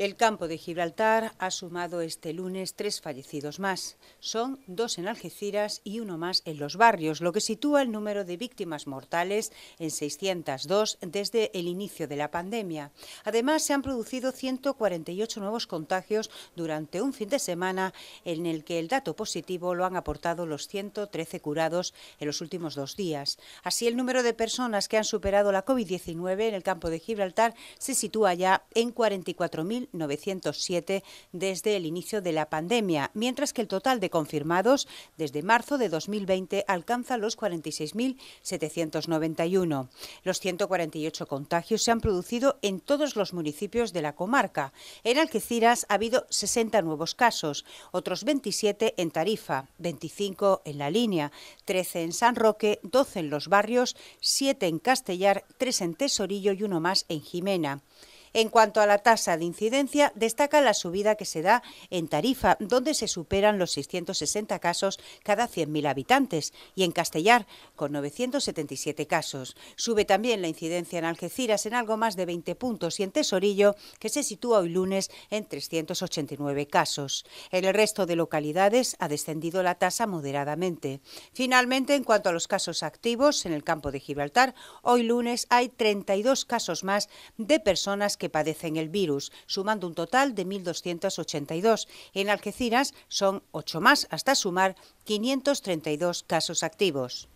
El campo de Gibraltar ha sumado este lunes tres fallecidos más. Son dos en Algeciras y uno más en los barrios, lo que sitúa el número de víctimas mortales en 602 desde el inicio de la pandemia. Además, se han producido 148 nuevos contagios durante un fin de semana en el que el dato positivo lo han aportado los 113 curados en los últimos dos días. Así, el número de personas que han superado la COVID-19 en el campo de Gibraltar se sitúa ya en 44.000. 907 desde el inicio de la pandemia, mientras que el total de confirmados desde marzo de 2020 alcanza los 46.791. Los 148 contagios se han producido en todos los municipios de la comarca. En Algeciras ha habido 60 nuevos casos, otros 27 en Tarifa, 25 en La Línea, 13 en San Roque, 12 en Los Barrios, 7 en Castellar, 3 en Tesorillo y uno más en Jimena. En cuanto a la tasa de incidencia, destaca la subida que se da en Tarifa, donde se superan los 660 casos cada 100.000 habitantes, y en Castellar, con 977 casos. Sube también la incidencia en Algeciras en algo más de 20 puntos y en Tesorillo, que se sitúa hoy lunes en 389 casos. En el resto de localidades ha descendido la tasa moderadamente. Finalmente, en cuanto a los casos activos en el campo de Gibraltar, hoy lunes hay 32 casos más de personas que padecen el virus, sumando un total de 1.282. En Algeciras son ocho más, hasta sumar 532 casos activos.